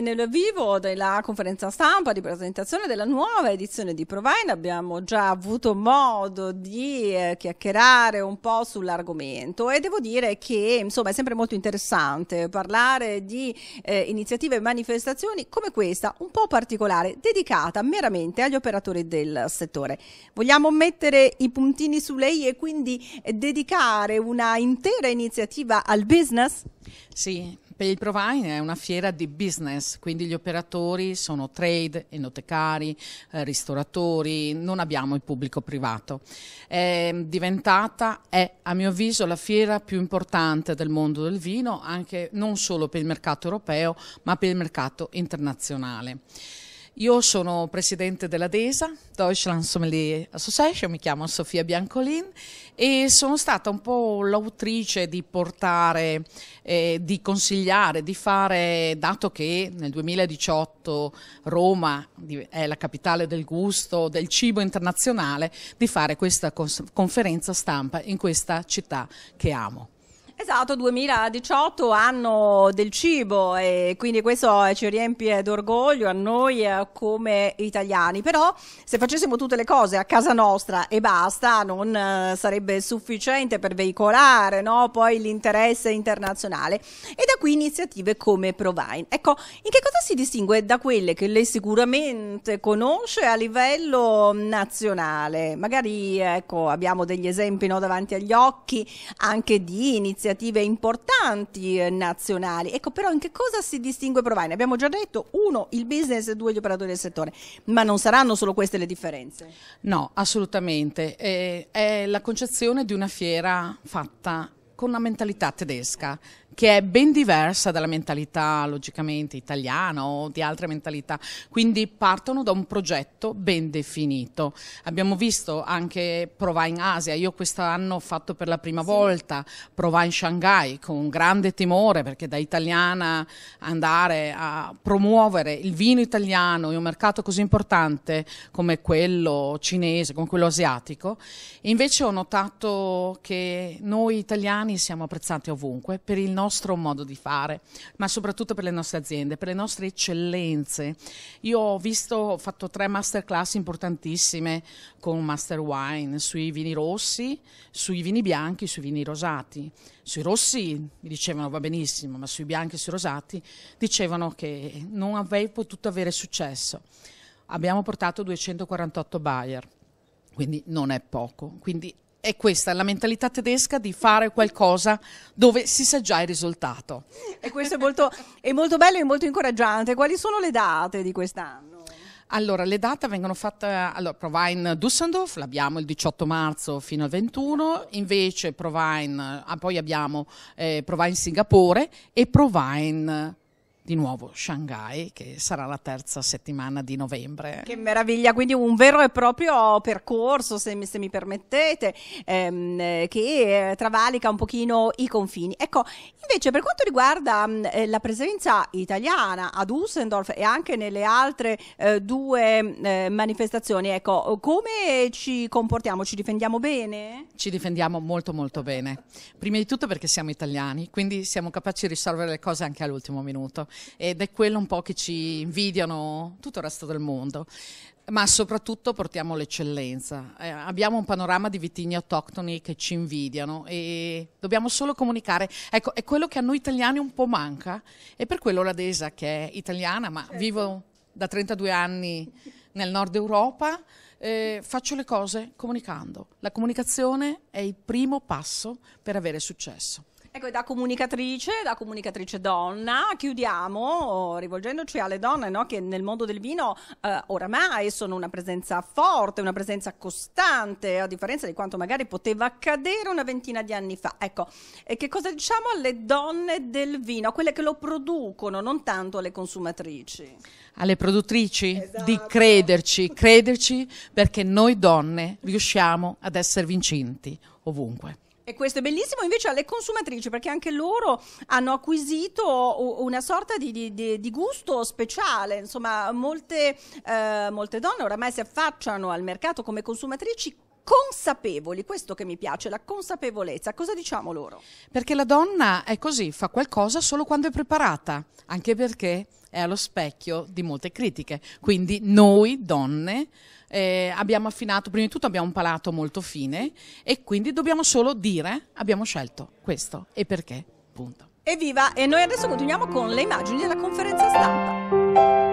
nel vivo della conferenza stampa di presentazione della nuova edizione di Provine abbiamo già avuto modo di eh, chiacchierare un po' sull'argomento e devo dire che insomma è sempre molto interessante parlare di eh, iniziative e manifestazioni come questa, un po' particolare, dedicata meramente agli operatori del settore. Vogliamo mettere i puntini su lei e quindi eh, dedicare una intera iniziativa al business? Sì, per il Provine è una fiera di business, quindi gli operatori sono trade, enotecari, eh, ristoratori, non abbiamo il pubblico privato. È diventata, è a mio avviso, la fiera più importante del mondo del vino, anche non solo per il mercato europeo, ma per il mercato internazionale. Io sono presidente della DESA, Deutschland Sommelier Association, mi chiamo Sofia Biancolin e sono stata un po' l'autrice di portare, eh, di consigliare, di fare, dato che nel 2018 Roma è la capitale del gusto, del cibo internazionale, di fare questa conferenza stampa in questa città che amo. Esatto, 2018 anno del cibo e quindi questo ci riempie d'orgoglio a noi come italiani, però se facessimo tutte le cose a casa nostra e basta non eh, sarebbe sufficiente per veicolare no? poi l'interesse internazionale e da qui iniziative come Provine. Ecco, in che cosa si distingue da quelle che lei sicuramente conosce a livello nazionale? Magari ecco, abbiamo degli esempi no, davanti agli occhi anche di iniziative iniziative importanti eh, nazionali. Ecco, però in che cosa si distingue Provine? Abbiamo già detto, uno, il business, due, gli operatori del settore, ma non saranno solo queste le differenze? No, assolutamente. Eh, è la concezione di una fiera fatta con una mentalità tedesca che è ben diversa dalla mentalità logicamente italiana o di altre mentalità, quindi partono da un progetto ben definito. Abbiamo visto anche prova in Asia, io quest'anno ho fatto per la prima sì. volta prova in Shanghai con grande timore perché da italiana andare a promuovere il vino italiano in un mercato così importante come quello cinese, come quello asiatico, invece ho notato che noi italiani italiani siamo apprezzati ovunque per il nostro modo di fare, ma soprattutto per le nostre aziende, per le nostre eccellenze. Io ho visto, ho fatto tre masterclass importantissime con Master Wine sui vini rossi, sui vini bianchi, sui vini rosati. Sui rossi mi dicevano va benissimo, ma sui bianchi e sui rosati dicevano che non avrei potuto avere successo. Abbiamo portato 248 buyer, quindi non è poco. Quindi è questa, la mentalità tedesca di fare qualcosa dove si sa già il risultato. E questo è molto, è molto bello e molto incoraggiante. Quali sono le date di quest'anno? Allora, le date vengono fatte, allora, Provine Dusseldorf, l'abbiamo il 18 marzo fino al 21, invece Provine, ah, poi abbiamo eh, Provine Singapore e Provine di nuovo Shanghai, che sarà la terza settimana di novembre. Che meraviglia, quindi un vero e proprio percorso, se mi, se mi permettete, ehm, che eh, travalica un pochino i confini. Ecco, invece per quanto riguarda mh, mm, eh, la presenza italiana a Dusseldorf e anche nelle altre eh, due eh, manifestazioni, ecco, come ci comportiamo? Ci difendiamo bene? Ci difendiamo molto molto bene. Prima di tutto perché siamo italiani, quindi siamo capaci di risolvere le cose anche all'ultimo minuto ed è quello un po' che ci invidiano tutto il resto del mondo ma soprattutto portiamo l'eccellenza. Eh, abbiamo un panorama di vitigni autoctoni che ci invidiano e dobbiamo solo comunicare. Ecco, è quello che a noi italiani un po' manca e per quello la Desa, che è italiana, ma certo. vivo da 32 anni nel nord Europa, eh, faccio le cose comunicando. La comunicazione è il primo passo per avere successo. Ecco, da comunicatrice, da comunicatrice donna, chiudiamo oh, rivolgendoci alle donne no, che nel mondo del vino eh, oramai sono una presenza forte, una presenza costante, a differenza di quanto magari poteva accadere una ventina di anni fa. Ecco, e che cosa diciamo alle donne del vino, a quelle che lo producono, non tanto alle consumatrici? Alle produttrici esatto. di crederci, crederci perché noi donne riusciamo ad essere vincenti ovunque. E questo è bellissimo invece alle consumatrici perché anche loro hanno acquisito una sorta di, di, di, gusto speciale, insomma molte, eh, molte donne oramai si affacciano al mercato come consumatrici consapevoli, questo che mi piace, la consapevolezza, cosa diciamo loro? Perché la donna è così, fa qualcosa solo quando è preparata, anche perché è allo specchio di molte critiche. Quindi noi donne eh, abbiamo affinato, prima di tutto abbiamo un palato molto fine e quindi dobbiamo solo dire abbiamo scelto questo e perché, punto. Evviva! E noi adesso continuiamo con le immagini della conferenza stampa.